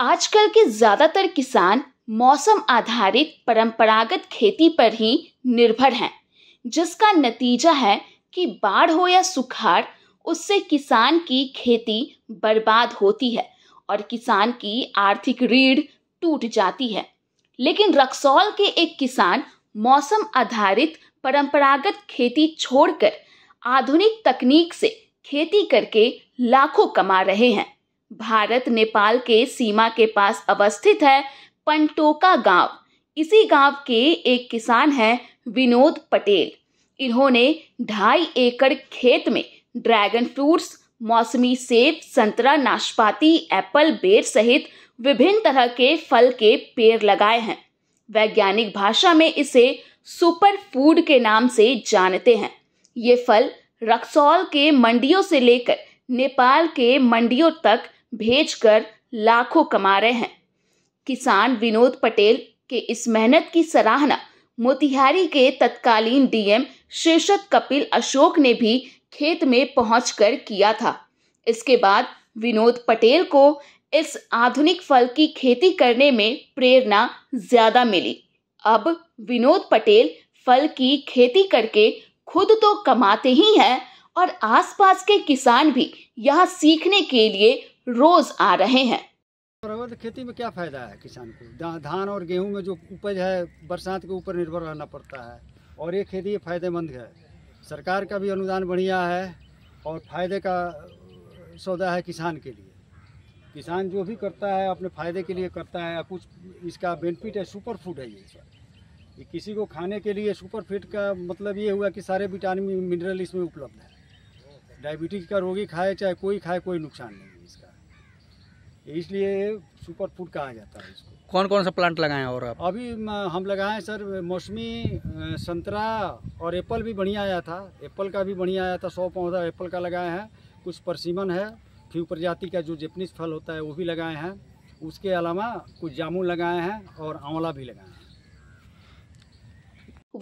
आजकल के ज्यादातर किसान मौसम आधारित परंपरागत खेती पर ही निर्भर हैं जिसका नतीजा है कि बाढ़ हो या सुखाड़ उससे किसान की खेती बर्बाद होती है और किसान की आर्थिक रीढ़ टूट जाती है लेकिन रक्सौल के एक किसान मौसम आधारित परंपरागत खेती छोड़कर आधुनिक तकनीक से खेती करके लाखों कमा रहे हैं भारत नेपाल के सीमा के पास अवस्थित है पंटोका गांव इसी गांव के एक किसान है विनोद पटेल इन्होंने ढाई एकड़ खेत में ड्रैगन फ्रूट्स मौसमी सेब संतरा नाशपाती एप्पल बेर सहित विभिन्न तरह के फल के पेड़ लगाए हैं वैज्ञानिक भाषा में इसे सुपर फूड के नाम से जानते हैं ये फल रक्सौल के मंडियों से लेकर नेपाल के मंडियों तक भेजकर लाखों कमा रहे हैं किसान विनोद पटेल के इस मेहनत की सराहना मोतिहारी के तत्कालीन डीएम शीर्षक कपिल अशोक ने भी खेत में पहुंचकर किया था इसके बाद विनोद पटेल को इस आधुनिक फल की खेती करने में प्रेरणा ज्यादा मिली अब विनोद पटेल फल की खेती करके खुद तो कमाते ही हैं और आसपास के किसान भी यह सीखने के लिए रोज आ रहे हैं तो खेती में क्या फायदा है किसान को धान और गेहूं में जो उपज है बरसात के ऊपर निर्भर रहना पड़ता है और ये खेती फायदेमंद है सरकार का भी अनुदान बढ़िया है और फायदे का सौदा है किसान के लिए किसान जो भी करता है अपने फायदे के लिए करता है कुछ इसका बेनिफिट है सुपर फूड है ये ये किसी को खाने के लिए सुपर फूड का मतलब ये हुआ कि सारे विटामिन मिनरल इसमें उपलब्ध है डायबिटीज का रोगी खाए चाहे कोई खाए कोई नुकसान नहीं है इसका इसलिए सुपर फूड कहा जाता है इसको कौन कौन सा प्लांट लगाए और आप अभी हम लगाए सर मौसमी संतरा और एप्पल भी बढ़िया आया था एप्पल का भी बढ़िया आया था सौ पौधा एप्पल का लगाए हैं कुछ परसीमन है फ्यू प्रजाति का जो जेपनीज फल होता है वो भी लगाए हैं उसके अलावा कुछ जामुन लगाए हैं और आंवला भी लगाए हैं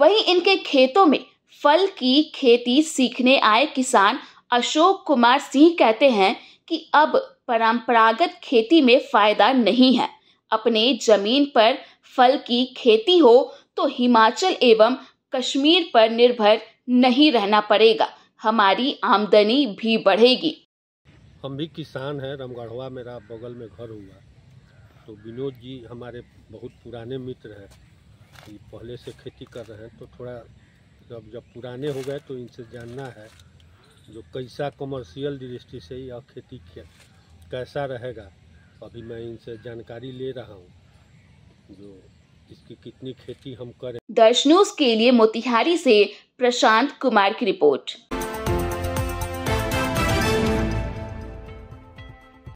वही इनके खेतों में फल की खेती सीखने आए किसान अशोक कुमार सिंह कहते हैं कि अब परंपरागत खेती में फायदा नहीं है अपने जमीन पर फल की खेती हो तो हिमाचल एवं कश्मीर पर निर्भर नहीं रहना पड़ेगा हमारी आमदनी भी बढ़ेगी हम भी किसान हैं रामगढ़वा मेरा बगल में घर हुआ तो विनोद जी हमारे बहुत पुराने मित्र हैं पहले से खेती कर रहे हैं तो थोड़ा जब जब पुराने हो गए तो इनसे जानना है जो कैसा कमर्शियल दृष्टि से यह खेती कैसा रहेगा अभी मैं इनसे जानकारी ले रहा हूँ जो इसकी कितनी खेती हम करें दर्श न्यूज के लिए मोतिहारी से प्रशांत कुमार की रिपोर्ट